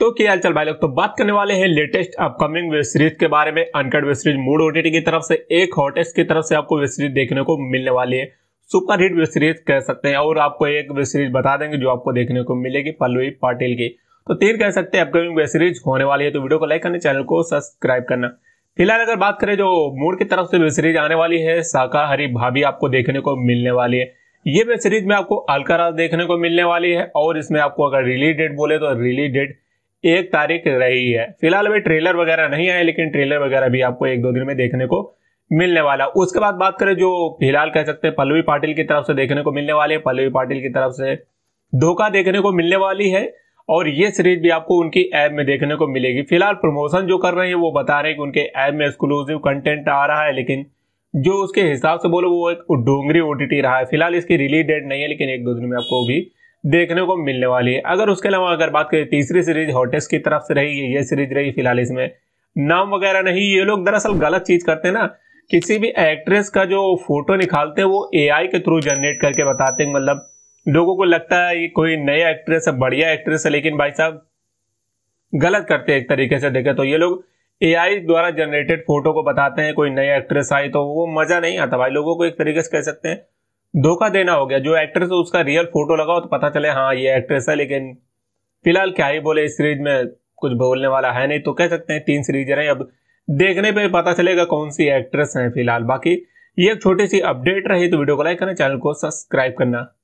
तो क्या चल भाई लोग तो बात करने वाले हैं लेटेस्ट अपकमिंग वेब सीरीज के बारे में uncut web series mood OTT की तरफ से एक हॉटेस्ट की तरफ से आपको वेब सीरीज देखने को मिलने वाली है सुपर हिट वेब सीरीज कह सकते हैं और आपको एक वेब सीरीज बता देंगे जो आपको देखने को मिलेगी पल्लवी पाटिल की तो तीन कह सकते हैं अपकमिंग वेब सीरीज होने वाली है तो वीडियो को लाइक करना चैनल को सब्सक्राइब करना फिलहाल अगर बात करें जो मूड की तरफ से वेब सीरीज आने वाली है शाकाहारी भाभी आपको देखने को मिलने वाली है ये वेब सीरीज में आपको अलकाराज देखने को मिलने वाली है और इसमें आपको अगर रिलीज डेट बोले तो रिलीज डेट एक तारीख रही है फिलहाल अभी ट्रेलर वगैरह नहीं आया लेकिन ट्रेलर वगैरह भी आपको एक दो दिन में देखने को मिलने वाला उसके बाद बात करें जो फिलहाल कह सकते हैं पल्लवी पाटिल की तरफ से देखने को मिलने वाले पल्लवी पाटिल की तरफ से धोखा देखने को मिलने वाली है और ये सीरीज भी आपको उनकी ऐप में देखने को मिलेगी फिलहाल प्रमोशन जो कर रहे हैं वो बता रहे हैं कि उनके ऐप में एक्सक्लूसिव कंटेंट आ रहा है लेकिन जो उसके हिसाब से बोलो वो एक डोंगरी ओटीटी रहा है फिलहाल इसकी रिलीज डेट नहीं है लेकिन एक दो दिन में आपको भी देखने को मिलने वाली है अगर उसके अलावा अगर बात करें तीसरी सीरीज हॉटेस्ट की तरफ से रही है ये सीरीज रही फिलहाल इसमें नाम वगैरह नहीं ये लोग दरअसल गलत चीज करते हैं ना किसी भी एक्ट्रेस का जो फोटो निकालते हैं वो एआई के थ्रू जनरेट करके बताते हैं मतलब लोगों को लगता है ये कोई नया एक्ट्रेस है बढ़िया एक्ट्रेस है लेकिन भाई साहब गलत करते हैं एक तरीके से देखे तो ये लोग एआई द्वारा जनरेटेड फोटो को बताते हैं कोई नया एक्ट्रेस आई तो वो मजा नहीं आता भाई लोगों को एक तरीके से कह सकते हैं धोखा देना हो गया जो एक्ट्रेस है उसका रियल फोटो लगाओ तो पता चले हाँ ये एक्ट्रेस है लेकिन फिलहाल क्या ही बोले इस सीरीज में कुछ बोलने वाला है नहीं तो कह सकते हैं तीन सीरीज रहे अब देखने पे पता चलेगा कौन सी एक्ट्रेस है फिलहाल बाकी ये एक छोटी सी अपडेट रही तो वीडियो को लाइक करना चैनल को सब्सक्राइब करना